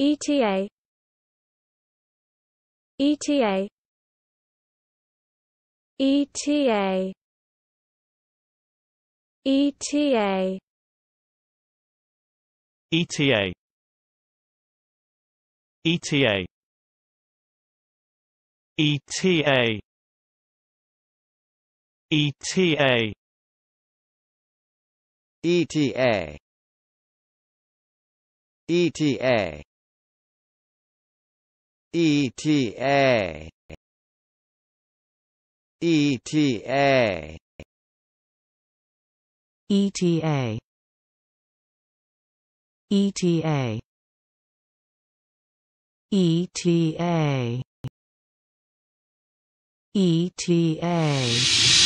ETA ETA ETA ETA ETA ETA ETA ETA ETA ETA ETA ETA ETA ETA ETA ETA